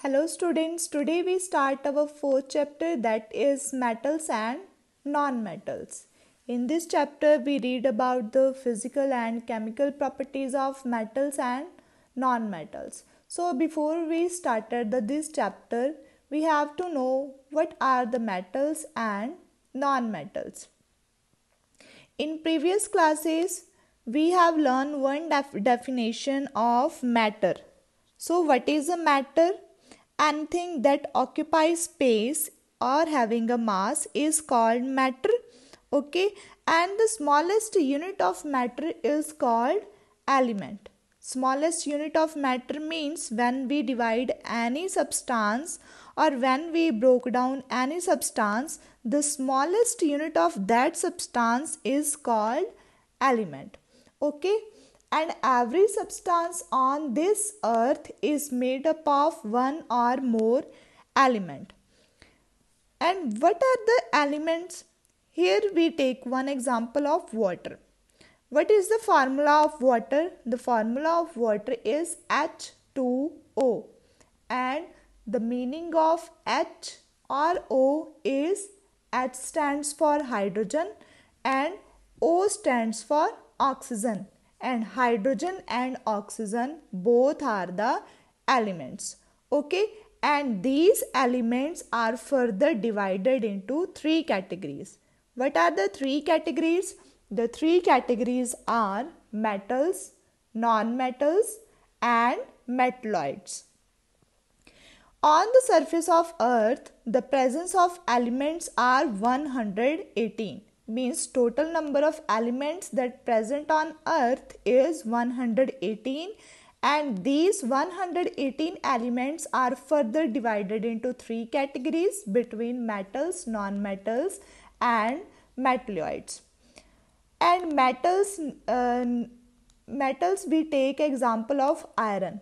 Hello students, today we start our fourth chapter that is metals and non-metals. In this chapter we read about the physical and chemical properties of metals and non-metals. So before we started the, this chapter, we have to know what are the metals and non-metals. In previous classes, we have learned one def definition of matter. So what is a matter? Anything that occupies space or having a mass is called matter. Okay, and the smallest unit of matter is called element. Smallest unit of matter means when we divide any substance or when we broke down any substance, the smallest unit of that substance is called element. Okay, and every substance on this earth is made up of one or more element and what are the elements here we take one example of water what is the formula of water the formula of water is h2o and the meaning of h or o is h stands for hydrogen and o stands for oxygen and hydrogen and oxygen both are the elements okay and these elements are further divided into three categories what are the three categories the three categories are metals non-metals and metalloids on the surface of earth the presence of elements are 118 means total number of elements that present on earth is 118 and these 118 elements are further divided into three categories between metals non-metals and metalloids and metals uh, metals we take example of iron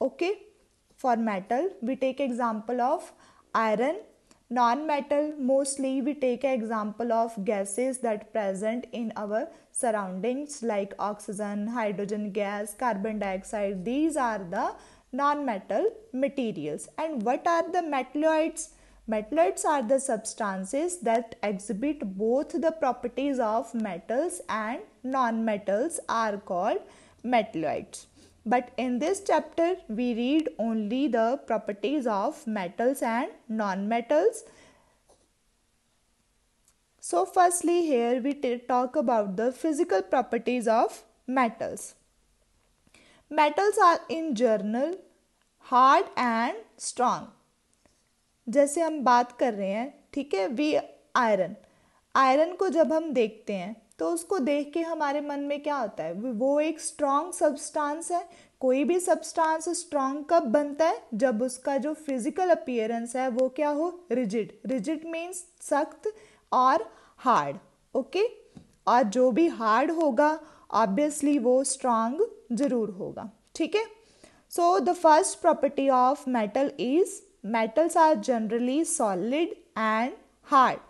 okay for metal we take example of iron non-metal mostly we take an example of gases that present in our surroundings like oxygen hydrogen gas carbon dioxide these are the non-metal materials and what are the metalloids metalloids are the substances that exhibit both the properties of metals and non-metals are called metalloids But in this chapter, we read only the properties of metals and non-metals. So firstly, here we talk about the physical properties of metals. Metals are in general hard and strong. जैसे हम बात कर रहे हैं ठीक है we iron iron को जब हम देखते हैं तो उसको देख के हमारे मन में क्या होता है वो एक स्ट्रांग सब्सटेंस है कोई भी सब्सटेंस स्ट्रांग कब बनता है जब उसका जो फिजिकल अपियरेंस है वो क्या हो रिजिड रिजिड मीन्स सख्त और हार्ड ओके और जो भी हार्ड होगा ऑब्वियसली वो स्ट्रांग जरूर होगा ठीक है so the first property of metal is metals are generally solid and hard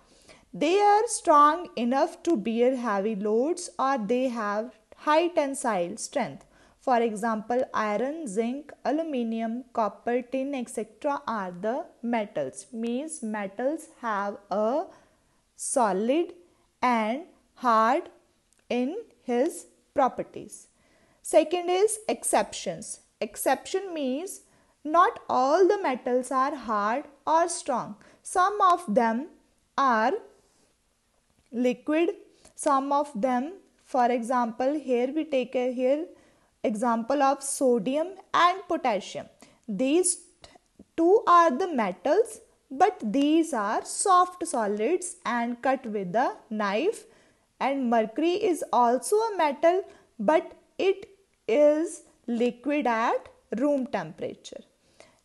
They are strong enough to bear heavy loads or they have high tensile strength. For example, iron, zinc, aluminium, copper, tin, etc. are the metals. Means metals have a solid and hard in his properties. Second is exceptions. Exception means not all the metals are hard or strong. Some of them are liquid some of them for example here we take a here example of sodium and potassium these two are the metals but these are soft solids and cut with a knife and mercury is also a metal but it is liquid at room temperature.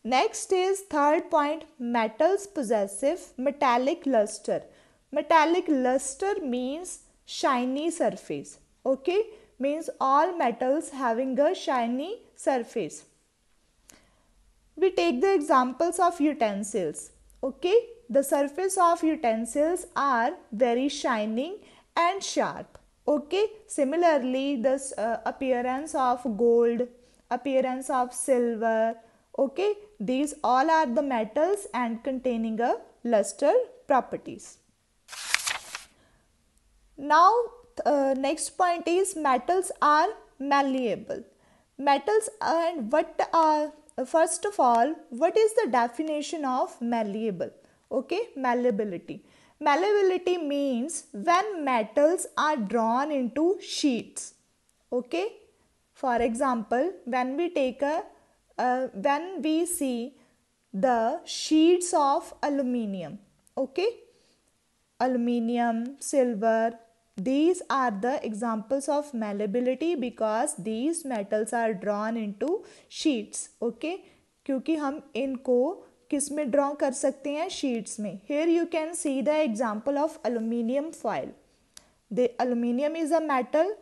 Next is third point metals possessive metallic luster metallic luster means shiny surface okay means all metals having a shiny surface we take the examples of utensils okay the surface of utensils are very shining and sharp okay similarly the uh, appearance of gold appearance of silver okay these all are the metals and containing a luster properties now uh, next point is metals are malleable. Metals and what are first of all what is the definition of malleable? Okay, malleability. Malleability means when metals are drawn into sheets. Okay, for example, when we take a uh, when we see the sheets of aluminium okay aluminium silver these are the examples of malleability because these metals are drawn into sheets okay क्योंकि हम इनको किस में draw कर सकते हैं sheets में here you can see the example of aluminium foil the aluminium is a metal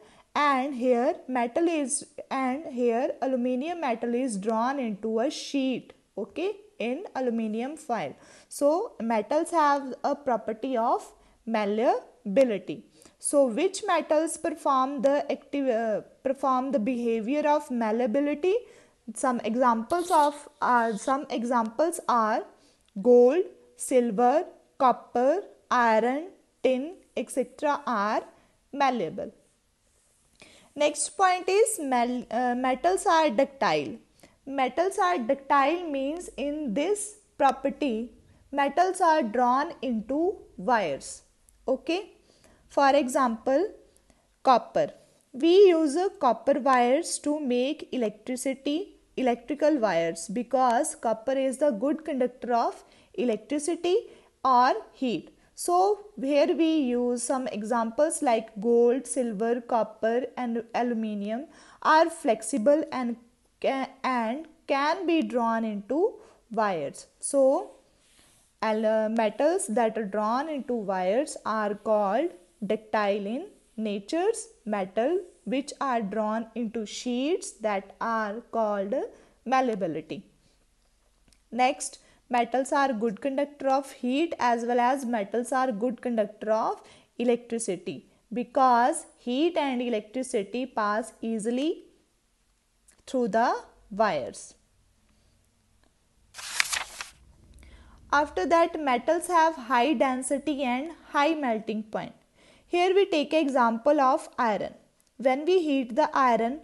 and here metal is and here aluminium metal is drawn into a sheet okay in aluminium foil so metals have a property of malleability so which metals perform the active uh, perform the behavior of malleability? Some examples of uh, some examples are gold, silver, copper, iron, tin, etc. are malleable. Next point is mal, uh, metals are ductile. Metals are ductile means in this property metals are drawn into wires. Okay for example, copper. We use copper wires to make electricity, electrical wires because copper is the good conductor of electricity or heat. So, here we use some examples like gold, silver, copper and aluminium are flexible and, and can be drawn into wires. So, metals that are drawn into wires are called ductile in nature's metal which are drawn into sheets that are called malleability. Next, metals are good conductor of heat as well as metals are good conductor of electricity because heat and electricity pass easily through the wires. After that metals have high density and high melting point. Here we take example of iron. When we heat the iron,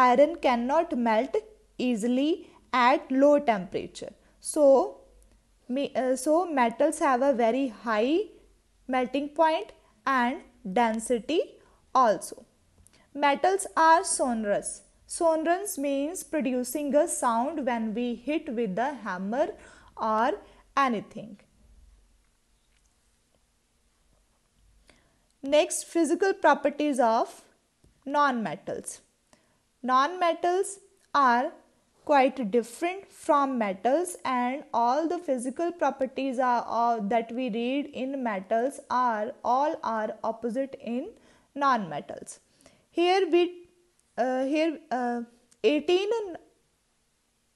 iron cannot melt easily at low temperature. So, uh, so metals have a very high melting point and density also. Metals are sonorous. Sonorous means producing a sound when we hit with a hammer or anything. Next, physical properties of non-metals. Non-metals are quite different from metals and all the physical properties are, uh, that we read in metals are all are opposite in non-metals. Here we uh, here uh, 18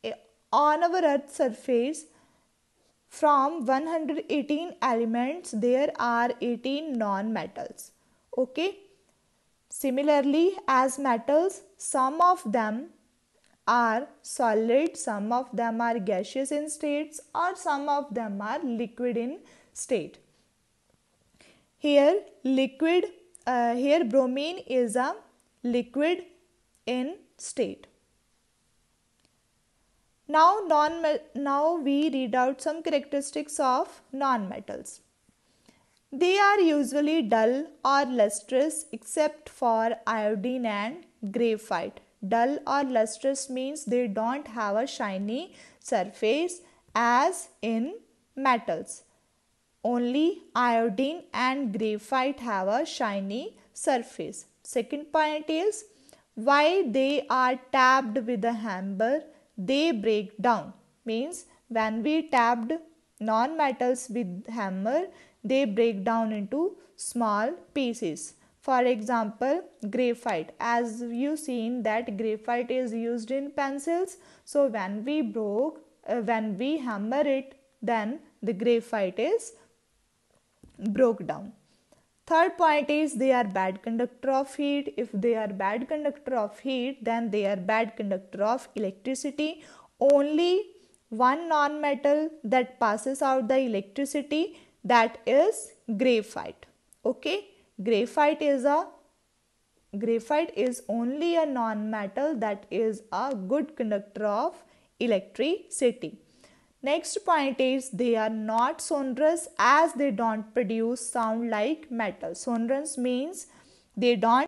uh, on our earth surface from 118 elements, there are 18 non-metals. Okay. Similarly, as metals, some of them are solid, some of them are gaseous in states or some of them are liquid in state. Here liquid, uh, here bromine is a liquid in state. Now, non now we read out some characteristics of nonmetals. They are usually dull or lustrous except for iodine and graphite. Dull or lustrous means they don't have a shiny surface as in metals. Only iodine and graphite have a shiny surface. Second point is why they are tapped with a hammer they break down means when we tapped non-metals with hammer they break down into small pieces for example graphite as you seen that graphite is used in pencils so when we broke uh, when we hammer it then the graphite is broke down Third point is they are bad conductor of heat. If they are bad conductor of heat, then they are bad conductor of electricity. Only one non-metal that passes out the electricity that is graphite. Okay, graphite is a graphite is only a non-metal that is a good conductor of electricity. Next point is they are not sonorous as they don't produce sound like metal. Sonorous means they don't